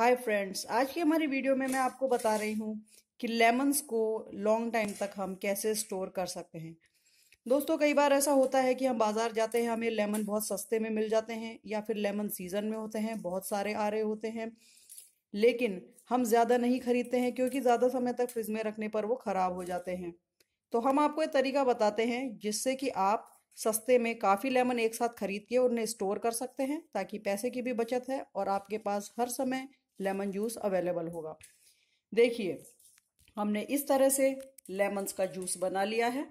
hi friends आज की हमारी वीडियो में मैं आपको बता रही हूँ कि लेमन्स को लॉन्ग टाइम तक हम कैसे स्टोर कर सकते हैं दोस्तों कई बार ऐसा होता है कि हम बाज़ार जाते हैं हमें लेमन बहुत सस्ते में मिल जाते हैं या फिर लेमन सीज़न में होते हैं बहुत सारे आ रहे होते हैं लेकिन हम ज़्यादा नहीं खरीदते हैं क्योंकि ज़्यादा समय तक फ्रिज में रखने पर वो ख़राब हो जाते हैं तो हम आपको एक तरीका बताते हैं जिससे कि आप सस्ते में काफ़ी लेमन एक साथ खरीद के उन्हें स्टोर कर सकते हैं ताकि पैसे की भी बचत है और आपके पास हर समय लेमन जूस अवेलेबल होगा देखिए हमने इस तरह से लेमन्स का जूस बना लिया है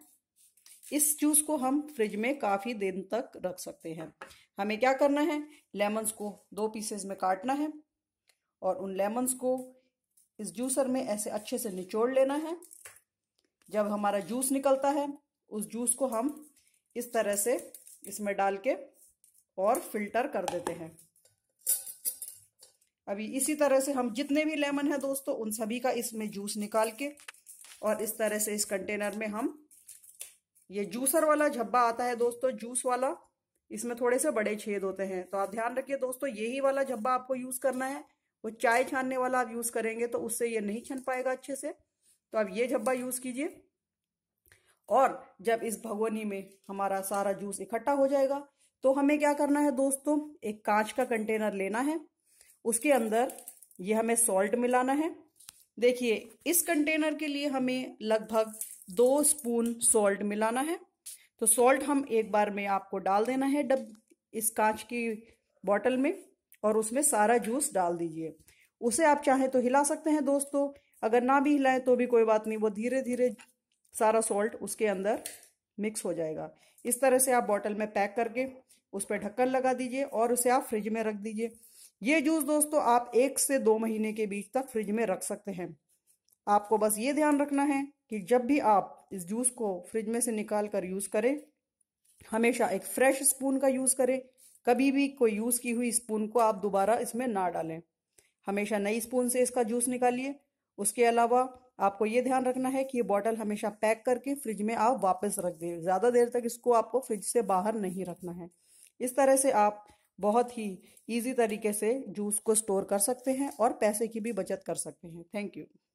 इस जूस को हम फ्रिज में काफ़ी दिन तक रख सकते हैं हमें क्या करना है लेमन्स को दो पीसेस में काटना है और उन लेमन्स को इस जूसर में ऐसे अच्छे से निचोड़ लेना है जब हमारा जूस निकलता है उस जूस को हम इस तरह से इसमें डाल के और फिल्टर कर देते हैं अभी इसी तरह से हम जितने भी लेमन है दोस्तों उन सभी का इसमें जूस निकाल के और इस तरह से इस कंटेनर में हम ये जूसर वाला झब्बा आता है दोस्तों जूस वाला इसमें थोड़े से बड़े छेद होते हैं तो आप ध्यान रखिए दोस्तों यही वाला झब्बा आपको यूज करना है वो चाय छानने वाला आप यूज करेंगे तो उससे ये नहीं छन पाएगा अच्छे से तो आप ये झब्बा यूज कीजिए और जब इस भगवनी में हमारा सारा जूस इकट्ठा हो जाएगा तो हमें क्या करना है दोस्तों एक कांच का कंटेनर लेना है उसके अंदर ये हमें सॉल्ट मिलाना है देखिए इस कंटेनर के लिए हमें लगभग दो स्पून सॉल्ट मिलाना है तो सॉल्ट हम एक बार में आपको डाल देना है डब इस कांच की बॉटल में और उसमें सारा जूस डाल दीजिए उसे आप चाहे तो हिला सकते हैं दोस्तों अगर ना भी हिलाएं तो भी कोई बात नहीं वो धीरे धीरे सारा सॉल्ट उसके अंदर मिक्स हो जाएगा इस तरह से आप बॉटल में पैक करके उस पर ढक्कन लगा दीजिए और उसे आप फ्रिज में रख दीजिए ये जूस दोस्तों आप एक से दो महीने के बीच तक फ्रिज में रख सकते हैं आपको बस ये ध्यान रखना है कि जब भी आप इस जूस को फ्रिज में से निकाल कर यूज़ करें हमेशा एक फ्रेश स्पून का यूज़ करें कभी भी कोई यूज़ की हुई स्पून को आप दोबारा इसमें ना डालें हमेशा नई स्पून से इसका जूस निकालिए उसके अलावा आपको ये ध्यान रखना है कि ये बॉटल हमेशा पैक करके फ्रिज में आप वापस रख दें ज़्यादा देर तक इसको आपको फ्रिज से बाहर नहीं रखना है इस तरह से आप बहुत ही इजी तरीके से जूस को स्टोर कर सकते हैं और पैसे की भी बचत कर सकते हैं थैंक यू